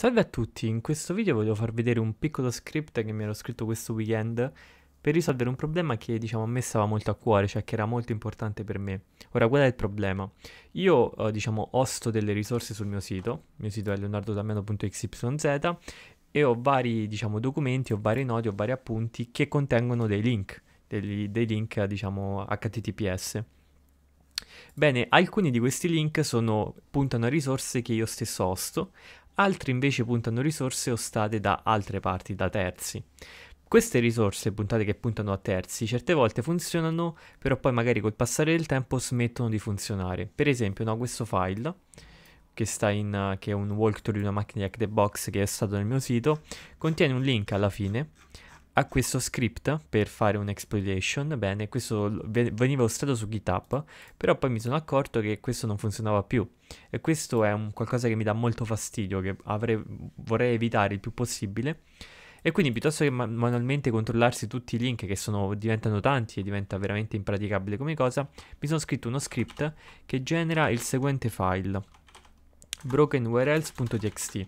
Salve a tutti, in questo video voglio far vedere un piccolo script che mi ero scritto questo weekend per risolvere un problema che diciamo a me stava molto a cuore, cioè che era molto importante per me. Ora qual è il problema? Io eh, diciamo osto delle risorse sul mio sito, il mio sito è leonardodamiano.xyz e ho vari diciamo documenti, ho vari nodi, ho vari appunti che contengono dei link, dei, dei link diciamo https. Bene, alcuni di questi link sono, puntano a risorse che io stesso hosto, altri invece puntano risorse ostate da altre parti, da terzi. Queste risorse puntate che puntano a terzi certe volte funzionano, però poi magari col passare del tempo smettono di funzionare. Per esempio, no, questo file che, in, che è un walkthrough di una macchina di Hack the Box che è stato nel mio sito, contiene un link alla fine a questo script per fare un'exploitation, bene, questo veniva usato su GitHub, però poi mi sono accorto che questo non funzionava più e questo è un qualcosa che mi dà molto fastidio, che avrei, vorrei evitare il più possibile e quindi piuttosto che manualmente controllarsi tutti i link che sono, diventano tanti e diventa veramente impraticabile come cosa, mi sono scritto uno script che genera il seguente file brokenurls.txt.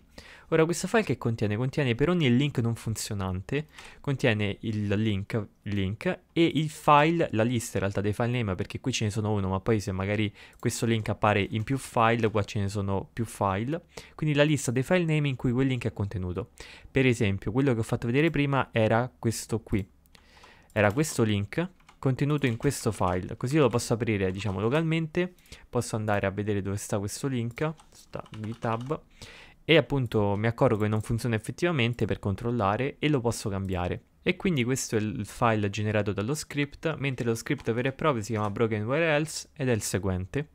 Ora questo file che contiene? Contiene per ogni link non funzionante, contiene il link, link e il file, la lista in realtà dei file name perché qui ce ne sono uno ma poi se magari questo link appare in più file qua ce ne sono più file, quindi la lista dei file name in cui quel link è contenuto. Per esempio quello che ho fatto vedere prima era questo qui, era questo link contenuto in questo file. Così io lo posso aprire, diciamo, localmente. Posso andare a vedere dove sta questo link, sta GitHub. E appunto mi accorgo che non funziona effettivamente per controllare e lo posso cambiare. E quindi questo è il file generato dallo script, mentre lo script vero e proprio si chiama broken where else ed è il seguente,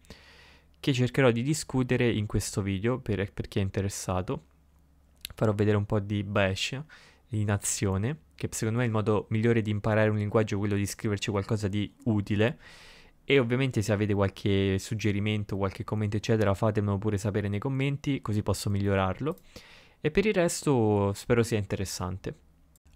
che cercherò di discutere in questo video per, per chi è interessato. Farò vedere un po' di bash in azione, che secondo me è il modo migliore di imparare un linguaggio, quello di scriverci qualcosa di utile. E ovviamente se avete qualche suggerimento, qualche commento eccetera, fatemelo pure sapere nei commenti, così posso migliorarlo. E per il resto spero sia interessante.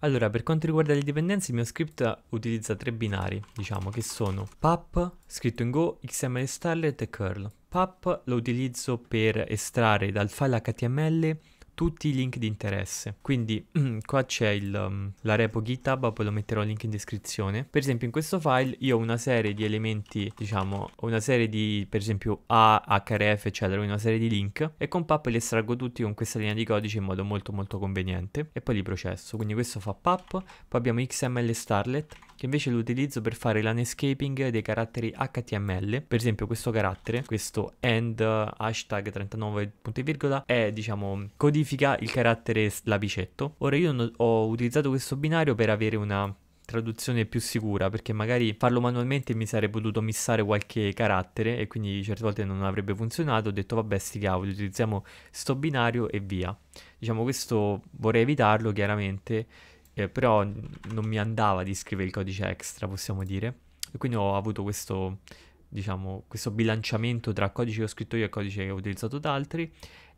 Allora, per quanto riguarda le dipendenze, il mio script utilizza tre binari, diciamo, che sono pap, scritto in Go, xml starlet e curl. Pap lo utilizzo per estrarre dal file HTML tutti i link di interesse. Quindi qua c'è il, um, la repo GitHub, poi lo metterò il link in descrizione. Per esempio in questo file io ho una serie di elementi, diciamo, ho una serie di, per esempio, A, href, eccetera, una serie di link e con pap li estraggo tutti con questa linea di codice in modo molto molto conveniente e poi li processo. Quindi questo fa pap, poi abbiamo xml starlet che invece lo utilizzo per fare l'anescaping dei caratteri HTML. Per esempio questo carattere, questo end eh, hashtag 39 punti virgola, è diciamo codifica il carattere lapicetto. Ora io ho utilizzato questo binario per avere una traduzione più sicura perché magari farlo manualmente mi sarei potuto missare qualche carattere e quindi certe volte non avrebbe funzionato ho detto vabbè sti cavoli utilizziamo sto binario e via diciamo questo vorrei evitarlo chiaramente eh, però non mi andava di scrivere il codice extra, possiamo dire, e quindi ho avuto questo, diciamo, questo bilanciamento tra codice che ho scritto io e codice che ho utilizzato da altri,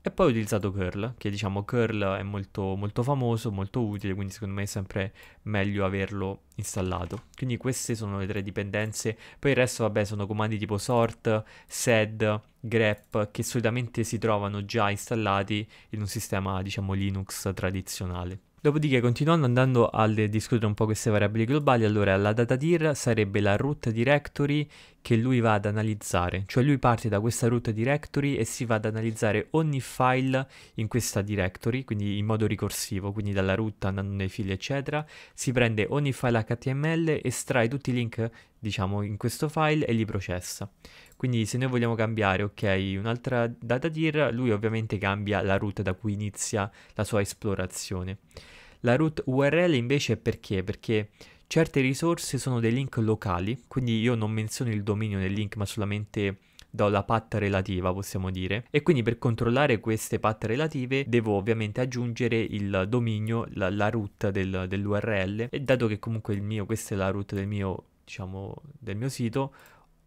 e poi ho utilizzato curl, che diciamo curl è molto, molto famoso, molto utile, quindi secondo me è sempre meglio averlo installato. Quindi queste sono le tre dipendenze, poi il resto vabbè sono comandi tipo sort, sed, grep, che solitamente si trovano già installati in un sistema diciamo Linux tradizionale. Dopodiché, continuando andando a discutere un po' queste variabili globali, allora la data dir sarebbe la root directory che lui va ad analizzare, cioè lui parte da questa root directory e si va ad analizzare ogni file in questa directory, quindi in modo ricorsivo, quindi dalla root andando nei fili eccetera, si prende ogni file HTML, estrae tutti i link diciamo in questo file e li processa. Quindi se noi vogliamo cambiare, ok, un'altra data dir, lui ovviamente cambia la root da cui inizia la sua esplorazione. La root URL invece perché? Perché certe risorse sono dei link locali, quindi io non menziono il dominio nel link ma solamente do la path relativa, possiamo dire. E quindi per controllare queste path relative devo ovviamente aggiungere il dominio, la, la root del, dell'URL. E dato che comunque il mio, questa è la root del mio, diciamo, del mio sito,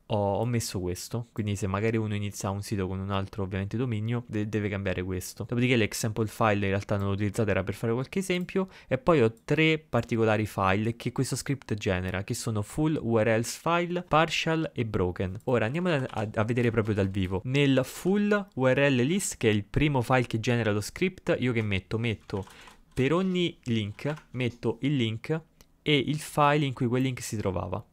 ho, ho, messo questo, quindi se magari uno inizia un sito con un altro ovviamente dominio, de- deve cambiare questo. Dopodiché l'example file in realtà non l'ho utilizzato, era per fare qualche esempio, e poi ho tre particolari file che questo script genera, che sono full URLs file, partial e broken. Ora andiamo a, a vedere proprio dal vivo. Nel full URL list, che è il primo file che genera lo script, io che metto? Metto per ogni link, metto il link e il file in cui quel link si trovava.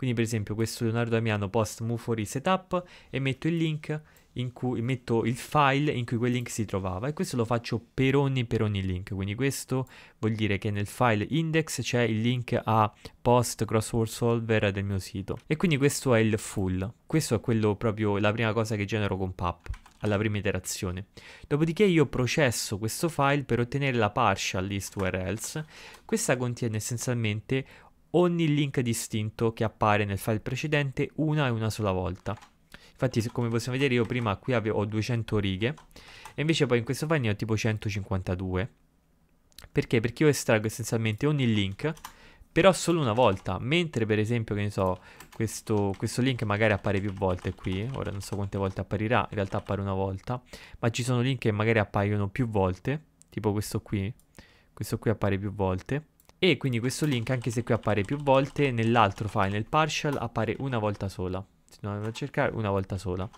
Quindi per esempio questo Leonardo Damiano post Mufori setup e metto il link in cui metto il file in cui quel link si trovava e questo lo faccio per ogni, per ogni link quindi questo vuol dire che nel file index c'è il link a post crossword solver del mio sito e quindi questo è il full questo è quello proprio la prima cosa che genero con pub alla prima iterazione. Dopodiché io processo questo file per ottenere la partial list URLs. Questa contiene essenzialmente ogni link distinto che appare nel file precedente una e una sola volta. Infatti come possiamo vedere io prima qui avevo 200 righe e invece poi in questo file ne ho tipo 152. Perché? Perché io estraggo essenzialmente ogni link però solo una volta, mentre per esempio, che ne so, questo, questo, link magari appare più volte qui, ora non so quante volte apparirà, in realtà appare una volta, ma ci sono link che magari appaiono più volte, tipo questo qui, questo qui appare più volte, e quindi questo link anche se qui appare più volte nell'altro file nel partial appare una volta sola se non andiamo a cercare una volta sola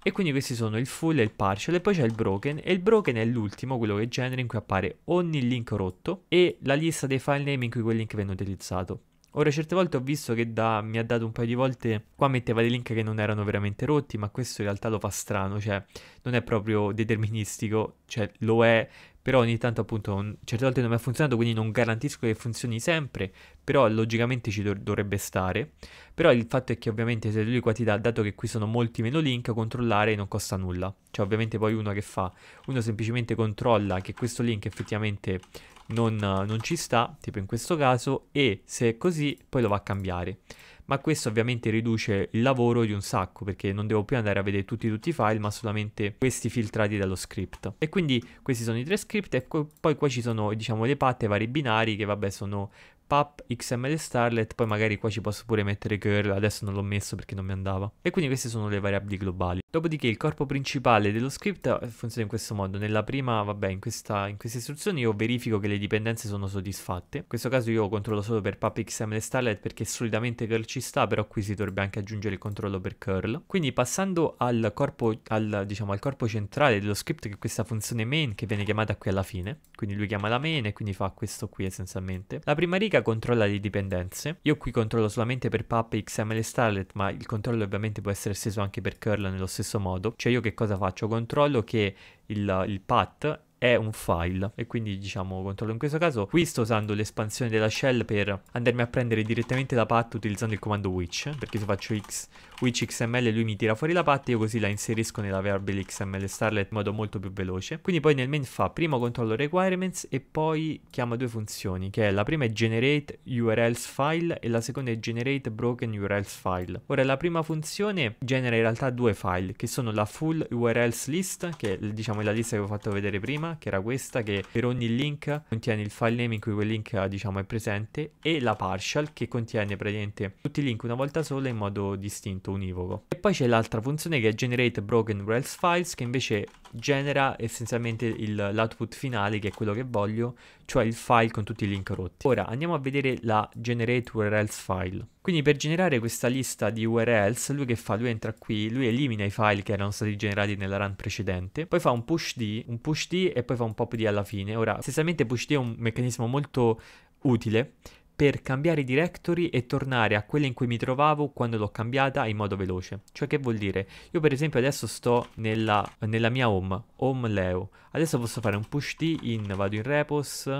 e quindi questi sono il full e il partial e poi c'è il broken e il broken è l'ultimo, quello che genera in cui appare ogni link rotto e la lista dei file name in cui quel link viene utilizzato. Ora certe volte ho visto che da, mi ha dato un paio di volte, qua metteva dei link che non erano veramente rotti, ma questo in realtà lo fa strano, cioè non è proprio deterministico, cioè lo è però ogni tanto appunto certe volte non mi ha funzionato quindi non garantisco che funzioni sempre però logicamente ci dov- dovrebbe stare però il fatto è che ovviamente se lui qua ti dà dato che qui sono molti meno link controllare non costa nulla cioè ovviamente poi uno che fa uno semplicemente controlla che questo link effettivamente non, non ci sta tipo in questo caso e se è così poi lo va a cambiare ma questo ovviamente riduce il lavoro di un sacco perché non devo più andare a vedere tutti, tutti i file ma solamente questi filtrati dallo script e quindi questi sono i tre script e poi qua ci sono diciamo le patte vari binari che vabbè sono pub, xml starlet, poi magari qua ci posso pure mettere curl, adesso non l'ho messo perché non mi andava. E quindi queste sono le variabili globali. Dopodiché il corpo principale dello script eh, funziona in questo modo. Nella prima, vabbè, in, questa, in, queste istruzioni io verifico che le dipendenze sono soddisfatte. In questo caso io controllo solo per PubXM e Starlight perché solitamente curl ci sta, però qui si dovrebbe anche aggiungere il controllo per curl. Quindi passando al corpo, al, diciamo, al corpo centrale dello script, che è questa funzione main che viene chiamata qui alla fine. Quindi lui chiama la main e quindi fa questo qui essenzialmente. La prima riga controlla le dipendenze. Io qui controllo solamente per PubXM e Starlight, ma il controllo ovviamente può essere esteso anche per curl nello stesso stesso modo. Cioè io che cosa faccio? Controllo che il, il path è un file e quindi diciamo controllo in questo caso qui sto usando l'espansione della shell per andarmi a prendere direttamente la path utilizzando il comando which perché se faccio x which XML lui mi tira fuori la patta, io così la inserisco nella variable XML Starlet in modo molto più veloce. Quindi poi nel main fa primo controllo requirements e poi chiama due funzioni, che è la prima è generate URLs file e la seconda è generate broken URLs file. Ora la prima funzione genera in realtà due file, che sono la full URLs list, che diciamo, è diciamo la lista che vi ho fatto vedere prima, che era questa, che per ogni link contiene il file name in cui quel link diciamo è presente, e la partial, che contiene praticamente tutti i link una volta sola in modo distinto strumento univoco. E poi c'è l'altra funzione che è Generate Broken Rails Files che invece genera essenzialmente l'output finale che è quello che voglio, cioè il file con tutti i link rotti. Ora andiamo a vedere la Generate URLs File. Quindi per generare questa lista di URLs, lui che fa? Lui entra qui, lui elimina i file che erano stati generati nella run precedente, poi fa un push D, un push D e poi fa un pop D alla fine. Ora, essenzialmente push D è un meccanismo molto utile per cambiare directory e tornare a quella in cui mi trovavo quando l'ho cambiata in modo veloce. Cioè che vuol dire? Io per esempio adesso sto nella, nella mia home, home leo. Adesso posso fare un push t in, vado in repos,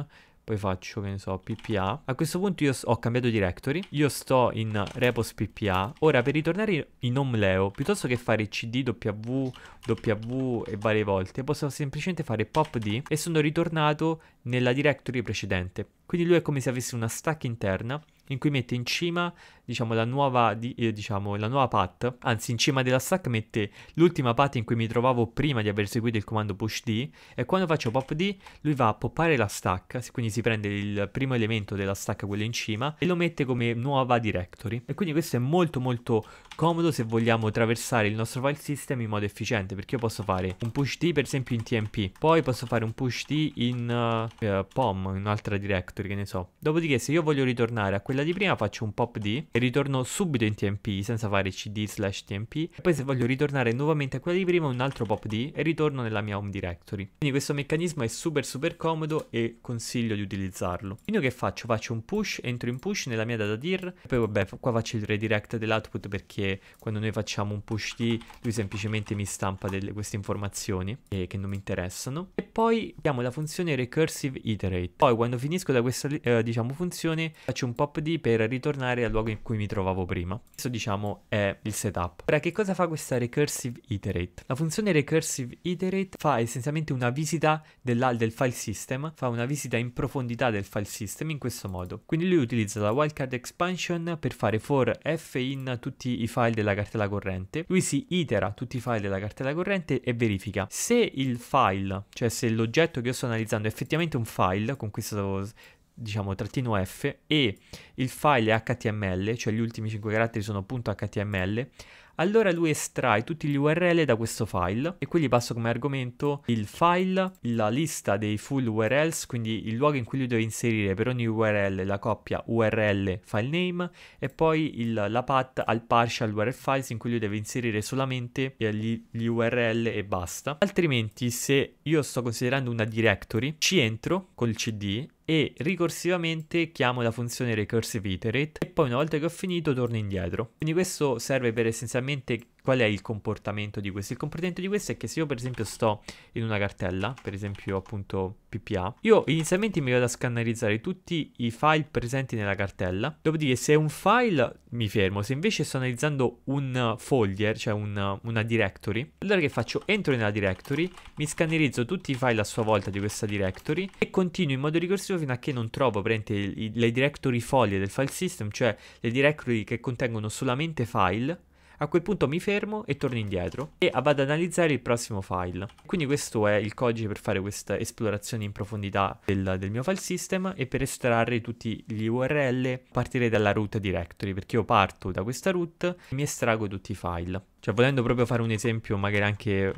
poi faccio, che ne so, ppa. A questo punto io ho cambiato directory, io sto in repos ppa. Ora, per ritornare in home leo, piuttosto che fare cd, w, w e varie volte, posso semplicemente fare popd e sono ritornato nella directory precedente. Quindi lui è come se avesse una stack interna in cui mette in cima, diciamo, la nuova, eh, diciamo, la nuova path, anzi in cima della stack mette l'ultima path in cui mi trovavo prima di aver seguito il comando push D e quando faccio pop D lui va a poppare la stack, quindi si prende il primo elemento della stack, quello in cima, e lo mette come nuova directory. E quindi questo è molto molto comodo se vogliamo attraversare il nostro file system in modo efficiente, perché io posso fare un push D per esempio in tmp, poi posso fare un push D in uh, eh, pom, in un'altra directory, factory, che ne so. Dopodiché se io voglio ritornare a quella di prima faccio un pop D e ritorno subito in TMP senza fare cd slash tmp. E poi se voglio ritornare nuovamente a quella di prima un altro pop D e ritorno nella mia home directory. Quindi questo meccanismo è super super comodo e consiglio di utilizzarlo. Quindi che faccio? Faccio un push, entro in push nella mia data dir e poi vabbè qua faccio il redirect dell'output perché quando noi facciamo un push D lui semplicemente mi stampa delle, queste informazioni eh, che non mi interessano. E poi abbiamo la funzione recursive iterate. Poi quando finisco da questo questa eh, diciamo, funzione faccio un pop di per ritornare al luogo in cui mi trovavo prima. Questo diciamo è il setup. Ora che cosa fa questa recursive iterate? La funzione recursive iterate fa essenzialmente una visita del, file system, fa una visita in profondità del file system in questo modo. Quindi lui utilizza la wildcard expansion per fare for f in tutti i file della cartella corrente. Lui si itera tutti i file della cartella corrente e verifica se il file, cioè se l'oggetto che io sto analizzando è effettivamente un file con questo diciamo trattino F e il file è HTML, cioè gli ultimi 5 caratteri sono appunto HTML, allora lui estrae tutti gli URL da questo file e qui gli passo come argomento il file, la lista dei full URLs, quindi il luogo in cui lui deve inserire per ogni URL la coppia URL file name e poi il, la path al partial URL files in cui lui deve inserire solamente gli, gli URL e basta. Altrimenti se io sto considerando una directory ci entro col cd e ricorsivamente chiamo la funzione recursive iterate e poi una volta che ho finito torno indietro. Quindi questo serve per essenzialmente qual è il comportamento di questo? Il comportamento di questo è che se io per esempio sto in una cartella, per esempio appunto PPA, io inizialmente mi vado a scannerizzare tutti i file presenti nella cartella, dopodiché se è un file mi fermo, se invece sto analizzando un folder, cioè un, una directory, allora che faccio? Entro nella directory, mi scannerizzo tutti i file a sua volta di questa directory e continuo in modo ricorsivo fino a che non trovo prende, le directory foglie del file system, cioè le directory che contengono solamente file a quel punto mi fermo e torno indietro e vado ad analizzare il prossimo file. Quindi questo è il codice per fare questa esplorazione in profondità del, del mio file system e per estrarre tutti gli URL a partire dalla root directory perché io parto da questa root e mi estraggo tutti i file. Cioè, volendo proprio fare un esempio, magari anche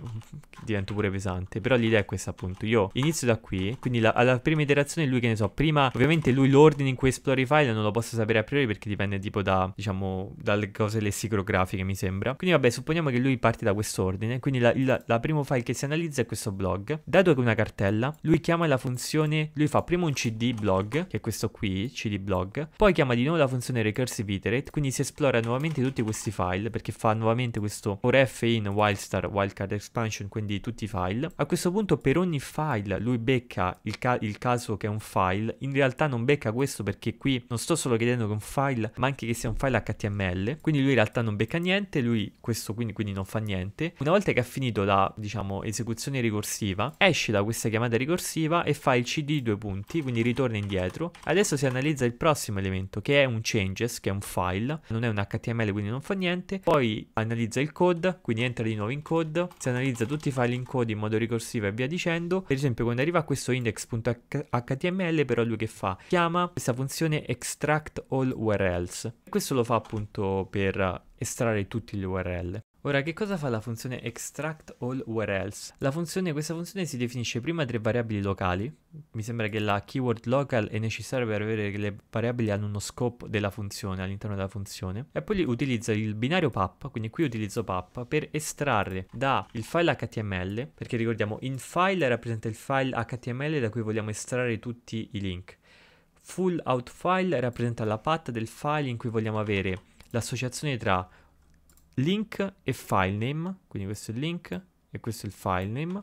divento pure pesante. Però l'idea è questa, appunto. Io inizio da qui. Quindi la, alla prima iterazione, lui che ne so. Prima, ovviamente, lui l'ordine in cui esplori i file non lo posso sapere a priori perché dipende tipo da, diciamo, dalle cose lessicrografiche, mi sembra. Quindi, vabbè, supponiamo che lui parte da quest'ordine. Quindi, la, la, la primo file che si analizza è questo blog. Dato che è una cartella, lui chiama la funzione. Lui fa prima un cd blog, che è questo qui, cd blog. Poi chiama di nuovo la funzione recursive iterate. Quindi si esplora nuovamente tutti questi file perché fa nuovamente questo questo orf in wildstar wildcard expansion, quindi tutti i file. A questo punto per ogni file lui becca il, ca il caso che è un file, in realtà non becca questo perché qui non sto solo chiedendo che è un file, ma anche che sia un file HTML, quindi lui in realtà non becca niente, lui questo quindi, quindi non fa niente. Una volta che ha finito la, diciamo, esecuzione ricorsiva, esce da questa chiamata ricorsiva e fa il cd due punti, quindi ritorna indietro. Adesso si analizza il prossimo elemento che è un changes, che è un file, non è un HTML quindi non fa niente, poi analizza analizza il code, quindi entra di nuovo in code, si analizza tutti i file in code in modo ricorsivo e via dicendo. Per esempio quando arriva a questo index.html però lui che fa? Chiama questa funzione extract all URLs. Questo lo fa appunto per estrarre tutti gli URL. Ora, che cosa fa la funzione extract all where else? Funzione, questa funzione si definisce prima tre variabili locali. Mi sembra che la keyword local è necessaria per avere che le variabili hanno uno scope della funzione, all'interno della funzione. E poi utilizza il binario pappa, quindi qui utilizzo pappa, per estrarre dal file HTML, perché ricordiamo in file rappresenta il file HTML da cui vogliamo estrarre tutti i link. Full out file rappresenta la path del file in cui vogliamo avere l'associazione tra link e filename, quindi questo è il link e questo è il filename,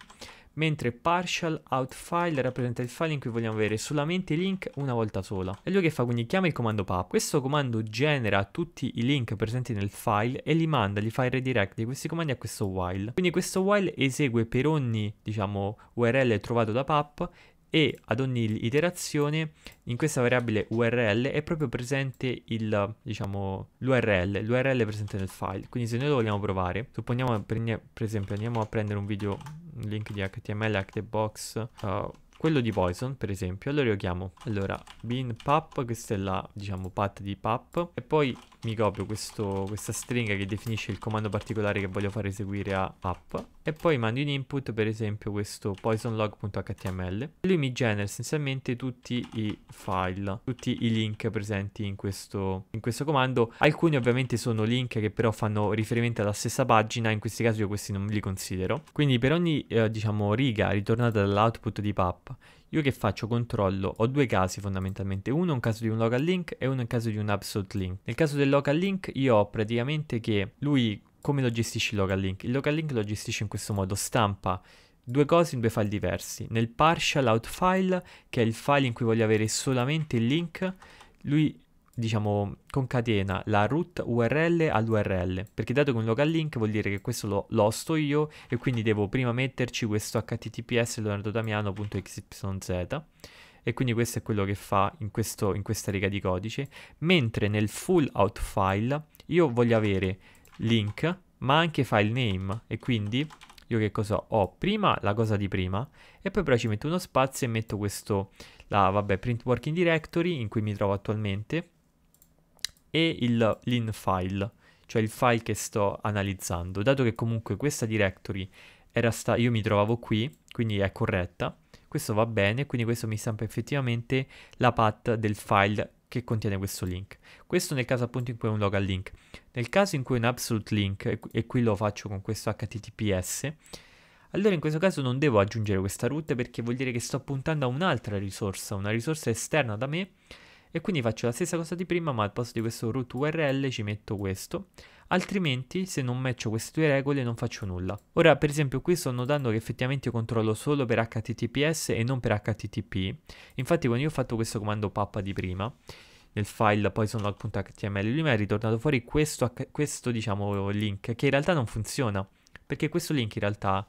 mentre partial out file rappresenta il file in cui vogliamo avere solamente i link una volta sola. E lui che fa? Quindi chiama il comando pub. Questo comando genera tutti i link presenti nel file e li manda, li fa il redirect di questi comandi a questo while. Quindi questo while esegue per ogni, diciamo, URL trovato da pub e ad ogni iterazione in questa variabile url è proprio presente il, diciamo, l'url, l'url è presente nel file, quindi se noi lo vogliamo provare, supponiamo per esempio andiamo a prendere un video, un link di html, actbox uh, quello di Poison, per esempio, allora io chiamo, allora, bin pap, questa è la, diciamo, path di pap, e poi mi copio questo, questa stringa che definisce il comando particolare che voglio far eseguire a app e poi mando in input per esempio questo poisonlog.html lui mi genera essenzialmente tutti i file, tutti i link presenti in questo, in questo comando alcuni ovviamente sono link che però fanno riferimento alla stessa pagina in questi casi io questi non li considero quindi per ogni eh, diciamo riga ritornata dall'output di PAP io che faccio? Controllo. Ho due casi fondamentalmente, uno in caso di un local link e uno in caso di un absolute link. Nel caso del local link io ho praticamente che lui come lo gestisce il local link? Il local link lo gestisce in questo modo, stampa due cose in due file diversi. Nel partial out file, che è il file in cui voglio avere solamente il link, lui diciamo, concatena la root URL all'URL, perché dato che un local link vuol dire che questo lo, lo sto io e quindi devo prima metterci questo https leonardodamiano.xyz e quindi questo è quello che fa in, questo, in questa riga di codice, mentre nel full out file io voglio avere link ma anche file name e quindi io che cosa ho? Prima la cosa di prima e poi però ci metto uno spazio e metto questo, la, vabbè, print working directory in cui mi trovo attualmente e il lin file, cioè il file che sto analizzando. Dato che comunque questa directory era sta io mi trovavo qui, quindi è corretta. Questo va bene, quindi questo mi stampa effettivamente la path del file che contiene questo link. Questo nel caso appunto in cui è un local link. Nel caso in cui è un absolute link, e qui lo faccio con questo HTTPS, allora in questo caso non devo aggiungere questa root perché vuol dire che sto puntando a un'altra risorsa, una risorsa esterna da me, e quindi faccio la stessa cosa di prima ma al posto di questo root url ci metto questo altrimenti se non metto queste due regole non faccio nulla ora per esempio qui sto notando che effettivamente controllo solo per https e non per http infatti quando io ho fatto questo comando pappa di prima nel file poi sono al.html lui mi è ritornato fuori questo, questo diciamo link che in realtà non funziona perché questo link in realtà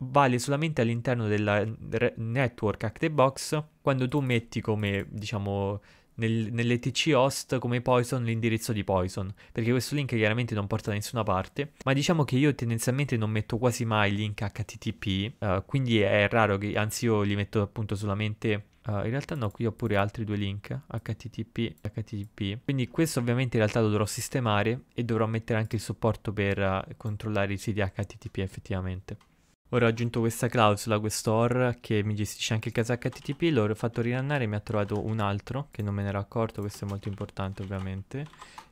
vale solamente all'interno del network ActiveBox quando tu metti come diciamo nel, nell'ETC host come Poison l'indirizzo di Poison, perché questo link chiaramente non porta da nessuna parte, ma diciamo che io tendenzialmente non metto quasi mai link HTTP, uh, eh, quindi è raro che, anzi io li metto appunto solamente Uh, in realtà no, qui ho pure altri due link, HTTP, HTTP. Quindi questo ovviamente in realtà lo dovrò sistemare e dovrò mettere anche il supporto per uh, controllare i siti HTTP effettivamente. Ora ho aggiunto questa clausola, questo OR che mi gestisce anche il caso HTTP, l'ho fatto rirannare e mi ha trovato un altro che non me ne ero accorto, questo è molto importante ovviamente,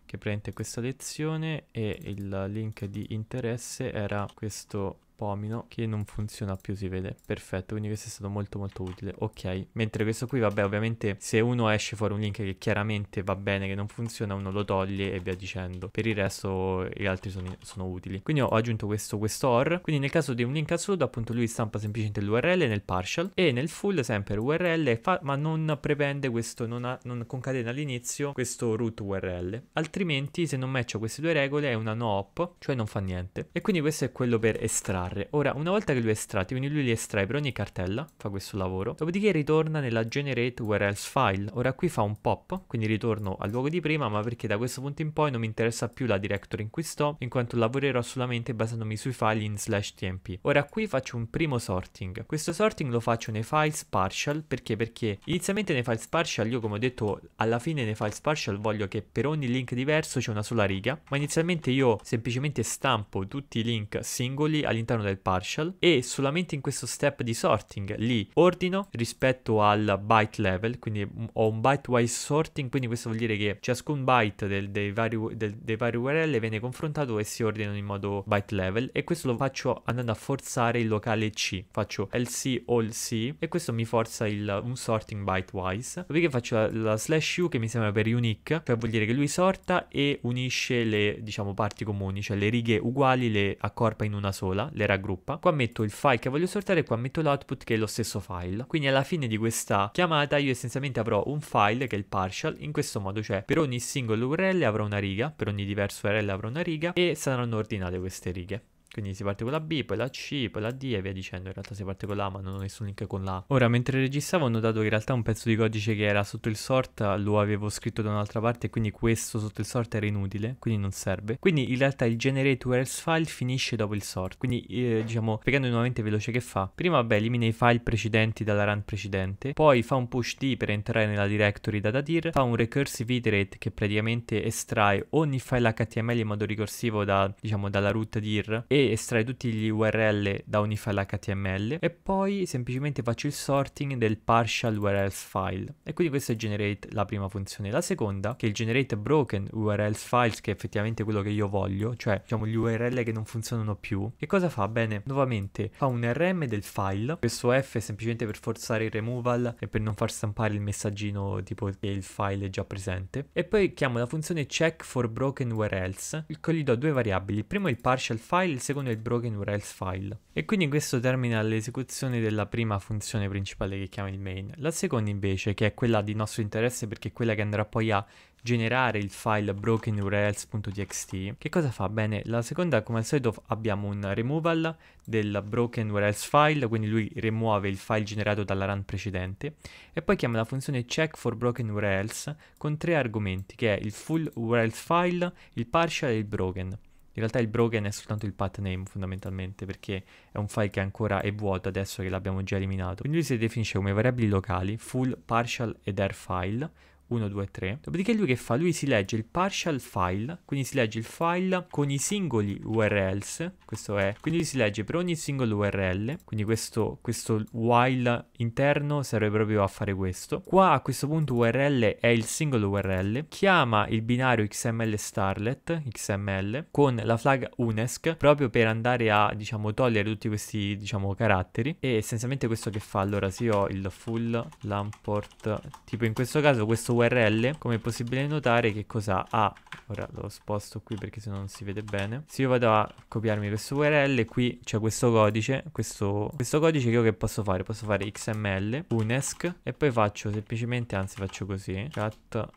che prende questa lezione e il link di interesse era questo pomino che non funziona più si vede perfetto quindi questo è stato molto molto utile ok mentre questo qui vabbè ovviamente se uno esce fuori un link che chiaramente va bene che non funziona uno lo toglie e via dicendo per il resto gli altri sono, sono utili quindi ho aggiunto questo questo or quindi nel caso di un link assoluto appunto lui stampa semplicemente l'url nel partial e nel full sempre url fa, ma non prevende questo non, ha, non concatena all'inizio questo root url altrimenti se non matcha queste due regole è una no op cioè non fa niente e quindi questo è quello per estrarre estrarre. Ora, una volta che lui è estratti, quindi lui li estrae per ogni cartella, fa questo lavoro, dopodiché ritorna nella generate where else file. Ora qui fa un pop, quindi ritorno al luogo di prima, ma perché da questo punto in poi non mi interessa più la directory in cui sto, in quanto lavorerò solamente basandomi sui file in slash tmp. Ora qui faccio un primo sorting. Questo sorting lo faccio nei files partial, perché? Perché inizialmente nei files partial, io come ho detto, alla fine nei files partial voglio che per ogni link diverso c'è una sola riga, ma inizialmente io semplicemente stampo tutti i link singoli all'interno all'interno del partial e solamente in questo step di sorting li ordino rispetto al byte level, quindi ho un byte wise sorting, quindi questo vuol dire che ciascun byte del, dei, vari, del, dei vari URL viene confrontato e si ordinano in modo byte level e questo lo faccio andando a forzare il locale C, faccio LC all C e questo mi forza il, un sorting byte wise, dopodiché faccio la, la slash U che mi sembra per unique, cioè vuol dire che lui sorta e unisce le diciamo parti comuni, cioè le righe uguali le accorpa in una sola, le raggruppa, qua metto il file che voglio sortare e qua metto l'output che è lo stesso file. Quindi alla fine di questa chiamata io essenzialmente avrò un file che è il partial, in questo modo cioè per ogni singolo URL avrò una riga, per ogni diverso URL avrò una riga e saranno ordinate queste righe. Quindi si parte con la B, poi la C, poi la D e via dicendo. In realtà si parte con la A, ma non ho nessun link con la Ora, mentre registravo ho notato che in realtà un pezzo di codice che era sotto il sort lo avevo scritto da un'altra parte, quindi questo sotto il sort era inutile, quindi non serve. Quindi in realtà il generate URLs file finisce dopo il sort. Quindi, eh, diciamo, spiegando nuovamente veloce che fa. Prima, vabbè, elimina i file precedenti dalla run precedente, poi fa un push D per entrare nella directory dir. fa un recursive iterate che praticamente estrae ogni file HTML in modo ricorsivo da, diciamo, dalla root dir e poi tutti gli URL da ogni file HTML e poi semplicemente faccio il sorting del partial URLs file e quindi questo è generate la prima funzione. La seconda che è il generate broken URLs files che è effettivamente quello che io voglio, cioè diciamo gli URL che non funzionano più. Che cosa fa? Bene, nuovamente fa un RM del file, questo F è semplicemente per forzare il removal e per non far stampare il messaggino tipo che il file è già presente e poi chiamo la funzione check for broken URLs, il cioè, cui gli do due variabili, il primo è il partial file, il secondo secondo il broken URLs file. E quindi questo termina l'esecuzione della prima funzione principale che chiama il main. La seconda invece, che è quella di nostro interesse perché è quella che andrà poi a generare il file brokenurls.txt. Che cosa fa? Bene, la seconda come al solito abbiamo un removal del broken urls file, quindi lui rimuove il file generato dalla run precedente e poi chiama la funzione check for broken urls con tre argomenti che è il full urls file, il partial e il broken. In realtà il broken è soltanto il path name fondamentalmente perché è un file che ancora è vuoto adesso che l'abbiamo già eliminato. Quindi lui si definisce come variabili locali, full, partial ed air file 1, 2, 3. Dopodiché lui che fa? Lui si legge il partial file, quindi si legge il file con i singoli URLs, questo è, quindi si legge per ogni singolo URL, quindi questo, questo while interno serve proprio a fare questo. Qua a questo punto URL è il singolo URL, chiama il binario XML starlet, XML, con la flag unesc, proprio per andare a, diciamo, togliere tutti questi, diciamo, caratteri. E essenzialmente questo che fa? Allora, se io ho il full lamport, tipo in questo caso questo URL come è possibile notare che cosa ha ora lo sposto qui perché se no non si vede bene se io vado a copiarmi questo url qui c'è questo codice questo, questo codice che io che posso fare posso fare xml unesc e poi faccio semplicemente anzi faccio così cat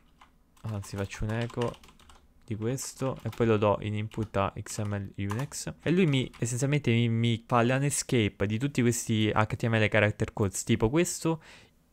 anzi faccio un eco di questo e poi lo do in input a xml unix e lui mi essenzialmente mi, mi fa l'unescape di tutti questi html character codes tipo questo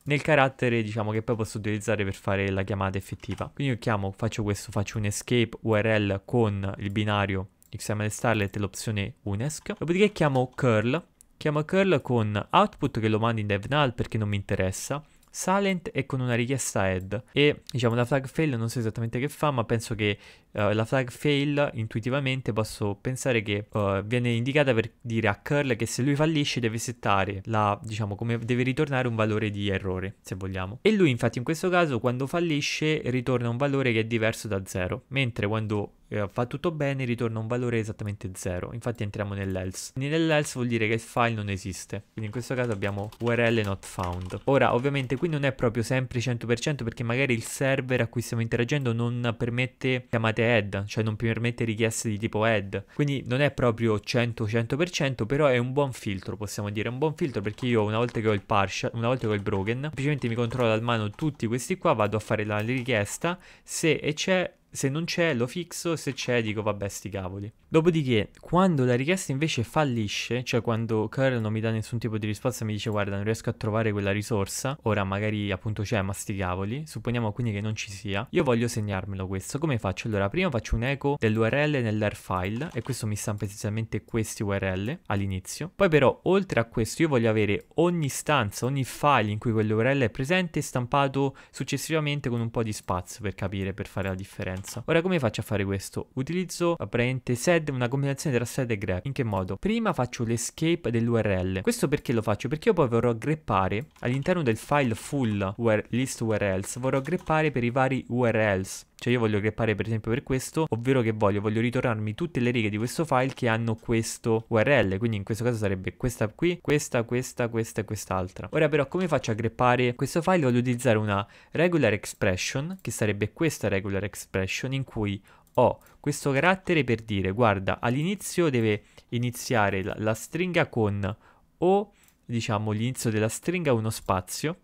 nel carattere diciamo che poi posso utilizzare per fare la chiamata effettiva. Quindi io chiamo, faccio questo, faccio un escape URL con il binario XML Starlet e l'opzione UNESC. Dopodiché chiamo curl, chiamo curl con output che lo mando in DevNull perché non mi interessa silent e con una richiesta add e diciamo la flag fail non so esattamente che fa ma penso che uh, la flag fail intuitivamente posso pensare che uh, viene indicata per dire a curl che se lui fallisce deve settare la diciamo come deve ritornare un valore di errore se vogliamo e lui infatti in questo caso quando fallisce ritorna un valore che è diverso da 0 mentre quando eh, fa tutto bene ritorna un valore esattamente 0 infatti entriamo nell'else quindi nell'else vuol dire che il file non esiste quindi in questo caso abbiamo url not found ora ovviamente qui non è proprio sempre 100% perché magari il server a cui stiamo interagendo non permette chiamate head cioè non permette richieste di tipo head quindi non è proprio 100-100% però è un buon filtro possiamo dire è un buon filtro perché io una volta che ho il partial una volta che ho il broken semplicemente mi controllo al mano tutti questi qua vado a fare la richiesta se e c'è se non c'è lo fisso, se c'è dico vabbè sti cavoli. Dopodiché, quando la richiesta invece fallisce, cioè quando Curl non mi dà nessun tipo di risposta mi dice guarda non riesco a trovare quella risorsa, ora magari appunto c'è ma sti cavoli, supponiamo quindi che non ci sia, io voglio segnarmelo questo. Come faccio? Allora prima faccio un eco dell'URL nell'air file e questo mi stampa essenzialmente questi URL all'inizio. Poi però oltre a questo io voglio avere ogni stanza, ogni file in cui quell'URL è presente stampato successivamente con un po' di spazio per capire, per fare la differenza distanza. Ora come faccio a fare questo? Utilizzo apparente sed, una combinazione tra sed e grep. In che modo? Prima faccio l'escape dell'URL. Questo perché lo faccio? Perché io poi vorrò greppare all'interno del file full UR list URLs, vorrò greppare per i vari URLs. Cioè io voglio greppare per esempio per questo, ovvero che voglio, voglio ritornarmi tutte le righe di questo file che hanno questo URL, quindi in questo caso sarebbe questa qui, questa, questa, questa e quest'altra. Ora però come faccio a greppare questo file? Voglio utilizzare una regular expression, che sarebbe questa regular expression, in cui ho questo carattere per dire, guarda, all'inizio deve iniziare la, la stringa con o, diciamo, l'inizio della stringa uno spazio,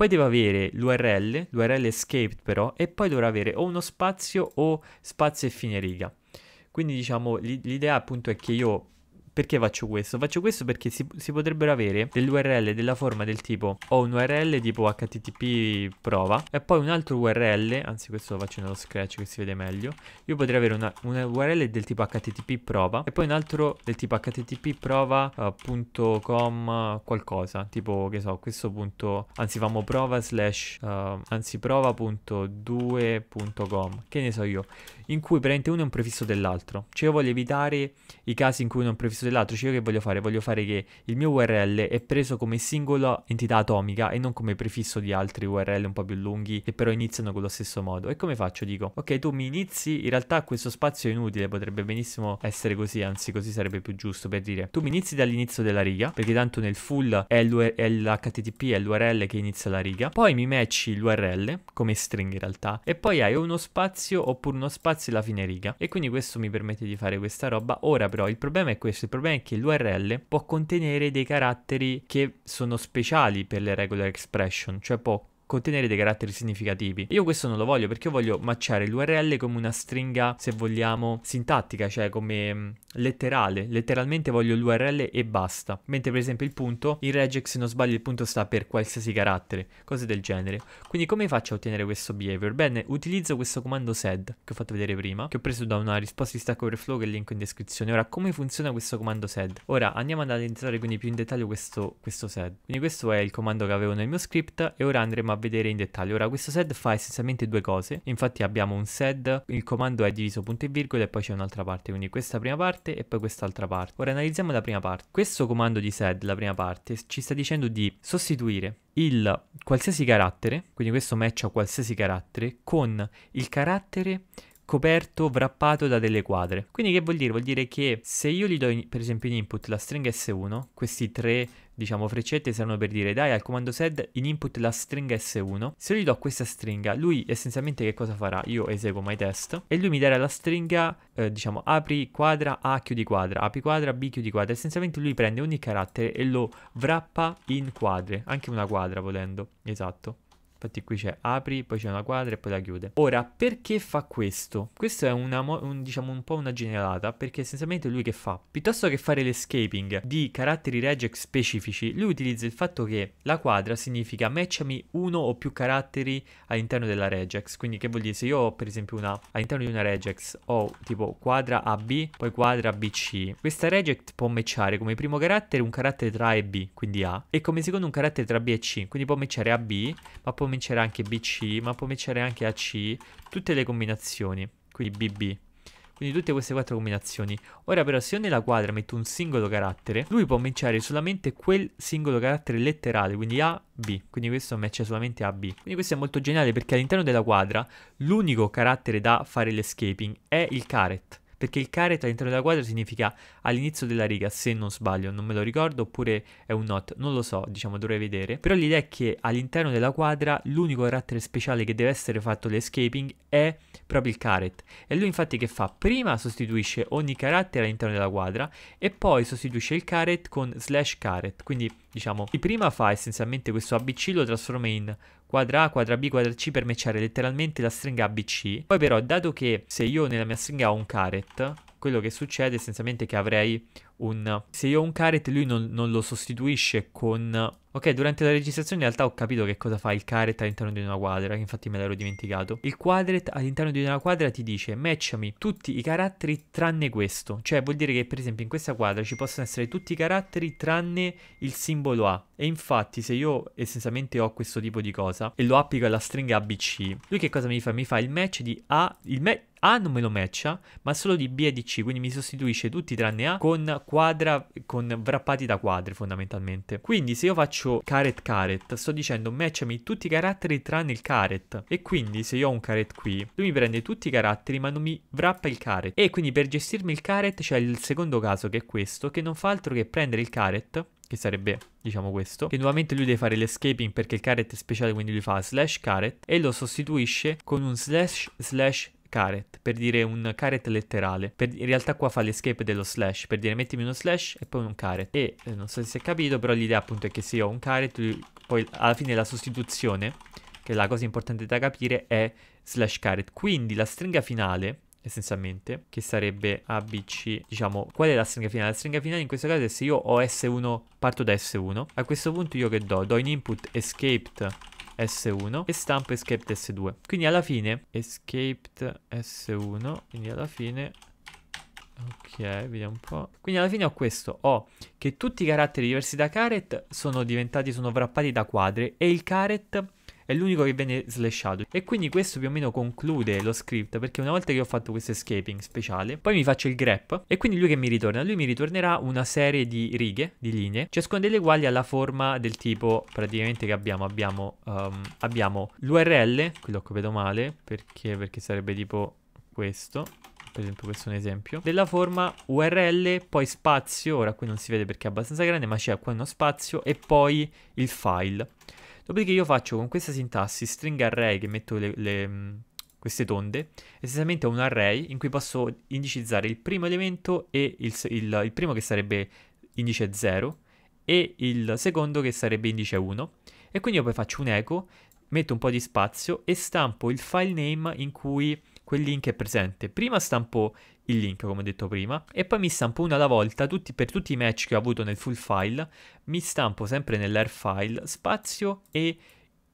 poi deve avere l'URL, l'URL escaped però, e poi dovrà avere o uno spazio o spazio e fine riga. Quindi diciamo l'idea appunto è che io perché faccio questo? Faccio questo perché si, si potrebbero avere delle URL della forma del tipo ho un URL tipo http prova e poi un altro URL, anzi questo lo faccio nello scratch che si vede meglio, io potrei avere una, una URL del tipo http prova e poi un altro del tipo http prova.com eh, qualcosa, tipo che so, questo punto, anzi famo prova slash, uh, anzi prova.2.com, che ne so io, in cui praticamente uno è un prefisso dell'altro, cioè io voglio evitare i casi in cui uno è un prefisso questo dell'altro, cioè io che voglio fare? Voglio fare che il mio URL è preso come singola entità atomica e non come prefisso di altri URL un po' più lunghi che però iniziano con lo stesso modo. E come faccio? Dico, ok, tu mi inizi, in realtà questo spazio è inutile, potrebbe benissimo essere così, anzi così sarebbe più giusto per dire, tu mi inizi dall'inizio della riga, perché tanto nel full è, è l'HTTP, è l'URL che inizia la riga, poi mi matchi l'URL come string in realtà, e poi hai uno spazio oppure uno spazio alla fine riga, e quindi questo mi permette di fare questa roba. Ora però il problema è questo, il problema è che l'URL può contenere dei caratteri che sono speciali per le regular expression, cioè può contenere dei caratteri significativi. Io questo non lo voglio perché io voglio matchare l'URL come una stringa, se vogliamo, sintattica, cioè come mm, letterale. Letteralmente voglio l'URL e basta. Mentre per esempio il punto, in regex se non sbaglio il punto sta per qualsiasi carattere, cose del genere. Quindi come faccio a ottenere questo behavior? Bene, utilizzo questo comando sed che ho fatto vedere prima, che ho preso da una risposta di Stack Overflow che linko in descrizione. Ora, come funziona questo comando sed? Ora andiamo ad analizzare quindi più in dettaglio questo, questo sed. Quindi questo è il comando che avevo nel mio script e ora andremo a vedere in dettaglio. Ora, questo sed fa essenzialmente due cose. Infatti abbiamo un sed, il comando è diviso punto e virgola e poi c'è un'altra parte, quindi questa prima parte e poi quest'altra parte. Ora analizziamo la prima parte. Questo comando di sed, la prima parte, ci sta dicendo di sostituire il qualsiasi carattere, quindi questo match a qualsiasi carattere, con il carattere coperto, wrappato da delle quadre. Quindi che vuol dire? Vuol dire che se io gli do in, per esempio in input la stringa S1, questi tre diciamo freccette saranno per dire dai al comando sed in input la stringa s1 se io gli do questa stringa lui essenzialmente che cosa farà io eseguo my test e lui mi darà la stringa eh, diciamo apri quadra a chiudi quadra apri quadra b chiudi quadra essenzialmente lui prende ogni carattere e lo wrappa in quadre anche una quadra volendo esatto Infatti qui c'è apri, poi c'è una quadra e poi la chiude. Ora, perché fa questo? Questo è una, un, diciamo, un po' una generata, perché essenzialmente lui che fa? Piuttosto che fare l'escaping di caratteri regex specifici, lui utilizza il fatto che la quadra significa matchami uno o più caratteri all'interno della regex. Quindi che vuol dire? Se io ho per esempio una, all'interno di una regex ho tipo quadra AB, poi quadra BC, questa regex può matchare come primo carattere un carattere tra A e B, quindi A, e come secondo un carattere tra B e C, quindi può matchare AB, ma può vincere anche BC, ma può vincere anche AC, tutte le combinazioni, quindi BB. Quindi tutte queste quattro combinazioni. Ora però se io nella quadra metto un singolo carattere, lui può matchare solamente quel singolo carattere letterale, quindi A, B. Quindi questo matcha solamente A, B. Quindi questo è molto geniale perché all'interno della quadra l'unico carattere da fare l'escaping è il caret perché il caret all'interno della quadra significa all'inizio della riga, se non sbaglio, non me lo ricordo, oppure è un not, non lo so, diciamo dovrei vedere. Però l'idea è che all'interno della quadra l'unico carattere speciale che deve essere fatto l'escaping è proprio il caret. E lui infatti che fa? Prima sostituisce ogni carattere all'interno della quadra e poi sostituisce il caret con slash caret, quindi diciamo, prima fa essenzialmente questo ABC lo trasforma in quadra A, quadra B, quadra C per matchare letteralmente la stringa ABC. Poi però, dato che se io nella mia stringa ho un caret, quello che succede essenzialmente è che avrei un... Se io ho un caret, lui non, non lo sostituisce con Ok, durante la registrazione in realtà ho capito che cosa fa il caret all'interno di una quadra, che infatti me l'ero dimenticato. Il quadret all'interno di una quadra ti dice matchami tutti i caratteri tranne questo, cioè vuol dire che per esempio in questa quadra ci possono essere tutti i caratteri tranne il simbolo A. E infatti se io essenzialmente ho questo tipo di cosa e lo applico alla stringa ABC, lui che cosa mi fa? Mi fa il match di A, il match... A non me lo matcha, ma solo di B e di C, quindi mi sostituisce tutti tranne A con quadra, con wrappati da quadre fondamentalmente. Quindi se io faccio matcho caret caret, sto dicendo matchami tutti i caratteri tranne il caret. E quindi se io ho un caret qui, lui mi prende tutti i caratteri ma non mi wrappa il caret. E quindi per gestirmi il caret c'è il secondo caso che è questo, che non fa altro che prendere il caret che sarebbe diciamo questo che nuovamente lui deve fare l'escaping perché il caret è speciale quindi lui fa slash caret e lo sostituisce con un slash slash caret, per dire un caret letterale. Per, in realtà qua fa l'escape dello slash, per dire mettimi uno slash e poi un caret. E eh, non so se si è capito, però l'idea appunto è che se io ho un caret, poi alla fine la sostituzione, che è la cosa importante da capire, è slash caret. Quindi la stringa finale essenzialmente, che sarebbe ABC, diciamo, qual è la stringa finale? La stringa finale in questo caso è se io ho S1, parto da S1, a questo punto io che do? Do in input escaped S1 e stampo escaped S2. Quindi alla fine escaped S1, quindi alla fine Ok, vediamo un po'. Quindi alla fine ho questo, ho che tutti i caratteri diversi da caret sono diventati, sono wrappati da quadri e il caret è l'unico che viene slashato. E quindi questo più o meno conclude lo script, perché una volta che ho fatto questo escaping speciale, poi mi faccio il grep, e quindi lui che mi ritorna? Lui mi ritornerà una serie di righe, di linee, ciascuna delle quali ha la forma del tipo praticamente che abbiamo. Abbiamo, um, abbiamo l'URL, qui l'ho copiato male, perché, perché sarebbe tipo questo, per esempio questo è un esempio, della forma URL, poi spazio, ora qui non si vede perché è abbastanza grande, ma c'è qua uno spazio, e poi il file. Dopodiché io faccio con questa sintassi string array che metto le, le, queste tonde, esattamente un array in cui posso indicizzare il primo elemento e il, il, il primo che sarebbe indice 0 e il secondo che sarebbe indice 1 e quindi io poi faccio un echo, metto un po' di spazio e stampo il file name in cui quel link è presente. Prima stampo il link come detto prima e poi mi stampo una alla volta tutti, per tutti i match che ho avuto nel full file, mi stampo sempre nell'air file spazio e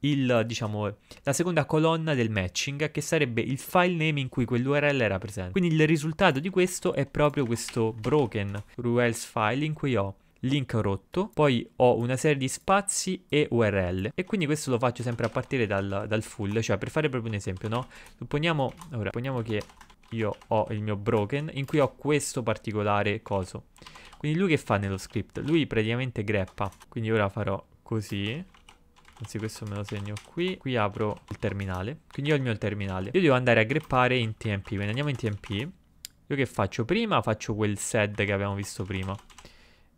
il, diciamo, la seconda colonna del matching che sarebbe il file name in cui quell'URL era presente. Quindi il risultato di questo è proprio questo broken rules file in cui ho link rotto, poi ho una serie di spazi e URL e quindi questo lo faccio sempre a partire dal, dal full, cioè per fare proprio un esempio, no? Supponiamo, ora, supponiamo che io ho il mio broken in cui ho questo particolare coso. Quindi lui che fa nello script? Lui praticamente greppa, quindi ora farò così. Anzi questo me lo segno qui Qui apro il terminale Quindi ho il mio terminale Io devo andare a greppare in TMP Quindi andiamo in TMP Io che faccio prima? Faccio quel sed che abbiamo visto prima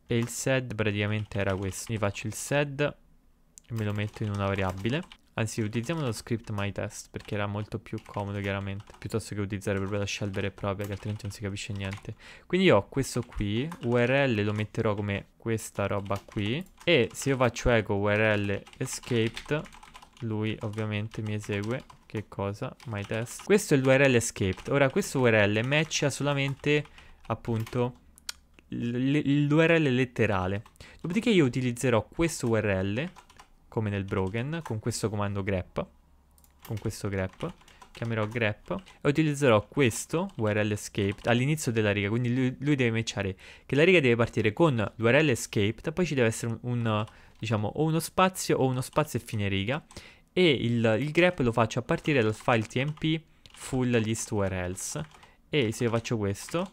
E il sed praticamente era questo Quindi faccio il sed E me lo metto in una variabile Anzi, utilizziamo lo script myTest perché era molto più comodo chiaramente, piuttosto che utilizzare proprio la shell vera e propria, che altrimenti non si capisce niente. Quindi io ho questo qui, URL lo metterò come questa roba qui, e se io faccio eco URL escaped, lui ovviamente mi esegue. Che cosa? MyTest. Questo è l'URL escaped. Ora, questo URL matcha solamente, appunto, l'URL letterale. Dopodiché io utilizzerò questo URL come nel Broken, con questo comando grep, con questo grep, chiamerò grep e utilizzerò questo URL escaped all'inizio della riga, quindi lui, lui deve matchare che la riga deve partire con l'URL escaped, poi ci deve essere un, un, diciamo o uno spazio o uno spazio e fine riga e il, il grep lo faccio a partire dal file tmp full list URLs e se io faccio questo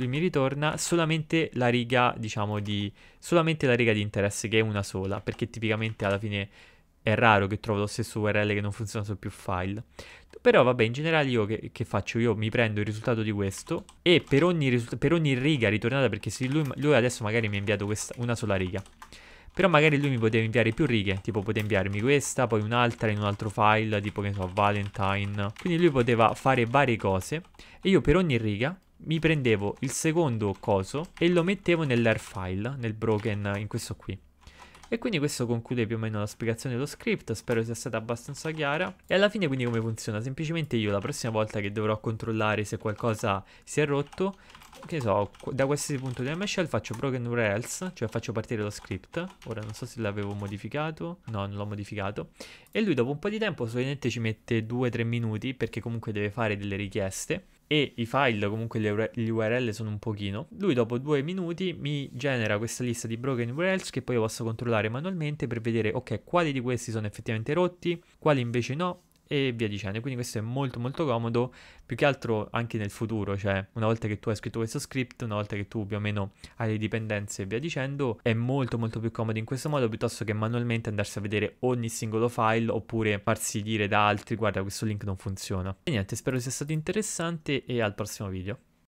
lui mi ritorna solamente la riga, diciamo, di... solamente la riga di interesse, che è una sola, perché tipicamente alla fine è raro che trovo lo stesso URL che non funziona su più file. Però vabbè, in generale io che, che faccio? Io mi prendo il risultato di questo e per ogni, per ogni riga ritornata, perché se lui, lui adesso magari mi ha inviato questa, una sola riga, però magari lui mi poteva inviare più righe, tipo poteva inviarmi questa, poi un'altra in un altro file, tipo che ne so, Valentine. Quindi lui poteva fare varie cose e io per ogni riga mi prendevo il secondo coso e lo mettevo nell'air file, nel broken, in questo qui. E quindi questo conclude più o meno la spiegazione dello script, spero sia stata abbastanza chiara. E alla fine quindi come funziona? Semplicemente io la prossima volta che dovrò controllare se qualcosa si è rotto, che so, da qualsiasi punto della shell faccio broken or else, cioè faccio partire lo script. Ora non so se l'avevo modificato, no non l'ho modificato. E lui dopo un po' di tempo solitamente ci mette 2-3 minuti perché comunque deve fare delle richieste e i file, comunque gli URL sono un pochino. Lui dopo due minuti mi genera questa lista di broken URLs che poi io posso controllare manualmente per vedere, ok, quali di questi sono effettivamente rotti, quali invece no, e via dicendo. Quindi questo è molto molto comodo, più che altro anche nel futuro, cioè una volta che tu hai scritto questo script, una volta che tu più o meno hai le dipendenze e via dicendo, è molto molto più comodo in questo modo piuttosto che manualmente andarsi a vedere ogni singolo file oppure farsi dire da altri guarda questo link non funziona. E niente, spero sia stato interessante e al prossimo video.